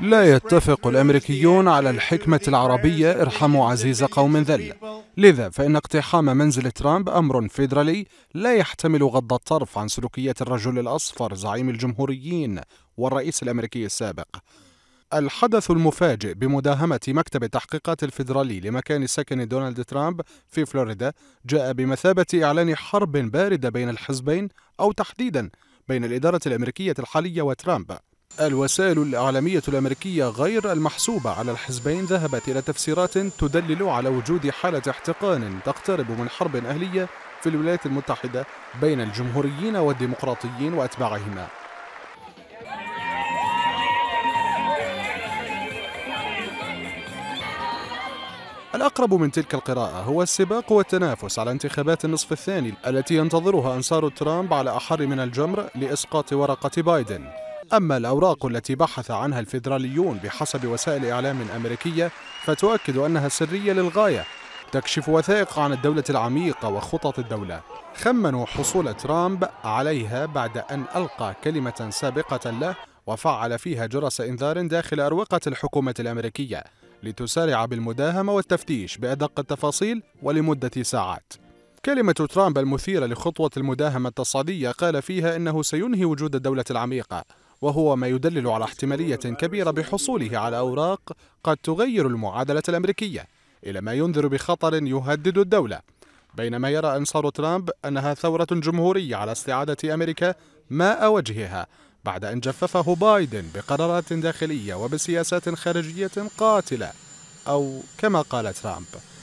لا يتفق الأمريكيون على الحكمة العربية ارحموا عزيز قوم ذل لذا فإن اقتحام منزل ترامب أمر فيدرالي لا يحتمل غض الطرف عن سلوكية الرجل الأصفر زعيم الجمهوريين والرئيس الأمريكي السابق الحدث المفاجئ بمداهمة مكتب التحقيقات الفيدرالي لمكان سكن دونالد ترامب في فلوريدا جاء بمثابة إعلان حرب باردة بين الحزبين أو تحديدا بين الإدارة الأمريكية الحالية وترامب الوسائل الإعلامية الأمريكية غير المحسوبة على الحزبين ذهبت إلى تفسيرات تدلل على وجود حالة احتقان تقترب من حرب أهلية في الولايات المتحدة بين الجمهوريين والديمقراطيين وأتباعهما الأقرب من تلك القراءة هو السباق والتنافس على انتخابات النصف الثاني التي ينتظرها أنصار ترامب على أحر من الجمر لإسقاط ورقة بايدن أما الأوراق التي بحث عنها الفيدراليون بحسب وسائل إعلام أمريكية فتؤكد أنها سرية للغاية تكشف وثائق عن الدولة العميقة وخطط الدولة خمنوا حصول ترامب عليها بعد أن ألقى كلمة سابقة له وفعل فيها جرس إنذار داخل أروقة الحكومة الأمريكية لتسارع بالمداهمة والتفتيش بأدق التفاصيل ولمدة ساعات كلمة ترامب المثيرة لخطوة المداهمة التصعيدية قال فيها إنه سينهي وجود الدولة العميقة وهو ما يدلل على احتمالية كبيرة بحصوله على أوراق قد تغير المعادلة الأمريكية إلى ما ينذر بخطر يهدد الدولة بينما يرى أنصار ترامب أنها ثورة جمهورية على استعادة أمريكا ماء وجهها بعد أن جففه بايدن بقرارات داخلية وبسياسات خارجية قاتلة أو كما قال ترامب